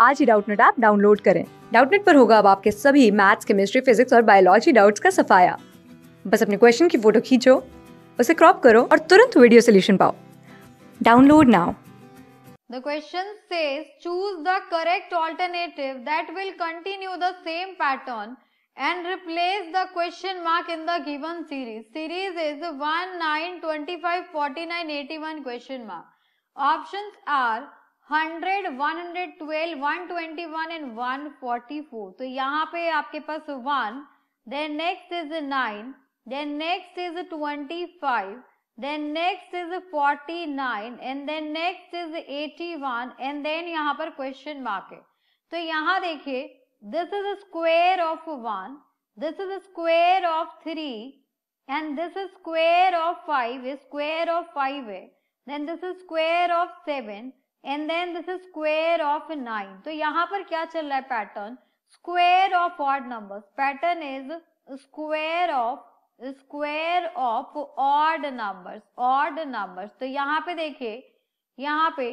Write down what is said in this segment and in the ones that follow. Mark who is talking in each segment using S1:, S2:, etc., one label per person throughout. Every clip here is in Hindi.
S1: आज ही डाउटनेट ऐप डाउनलोड करें डाउटनेट पर होगा अब आपके सभी मैथ्स केमिस्ट्री फिजिक्स और बायोलॉजी डाउट्स का सफाया बस अपने क्वेश्चन की फोटो खींचो उसे क्रॉप करो और तुरंत वीडियो सोल्यूशन पाओ download now
S2: The question says choose the correct alternative that will continue the same pattern and replace the question mark in the given series. Series is 1, 9, 25, 49, 81 question mark. Options are hundred one hundred twelve one twenty one and one forty four तो यहाँ पे आपके पास one then next is nine then next is twenty five then next is forty nine and then next is eighty one and then यहाँ पर क्वेश्चन मार्क है तो यहाँ देखिए this is square of one this is square of three and this is square of five square of five है then this is square of seven and then this is square of nine तो यहाँ पर क्या चल रहा है pattern square of odd numbers pattern is square of square of odd numbers odd numbers तो यहाँ पे देखिए यहाँ पे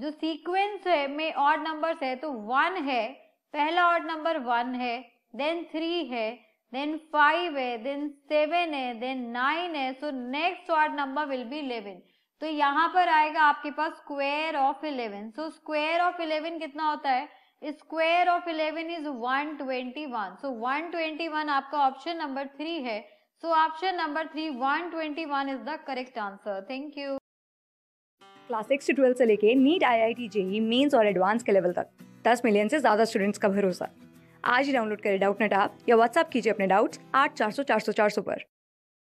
S2: जो सीक्वेंस है में ऑड नंबर्स है तो वन है पहला ऑड नंबर वन है देन थ्री है देन फाइव है देन सेवन है देन नाइन है so next odd number will be eleven तो यहाँ पर आएगा आपके पास square of eleven so square of eleven कितना होता है square of eleven is one twenty one so one twenty one आपका ऑप्शन नंबर थ्री है so option number three one twenty one is the correct answer thank you
S1: class six से ट्वेल्थ से लेके NEET I I T JEE mains और एडवांस के लेवल तक दस मिलियन से ज़्यादा स्टूडेंट्स का भरोसा आज ही डाउनलोड करें डाउट नेट आप या व्हाट्सअप कीजिए अपने डाउट्स आठ चार सौ चार सौ चार सौ पर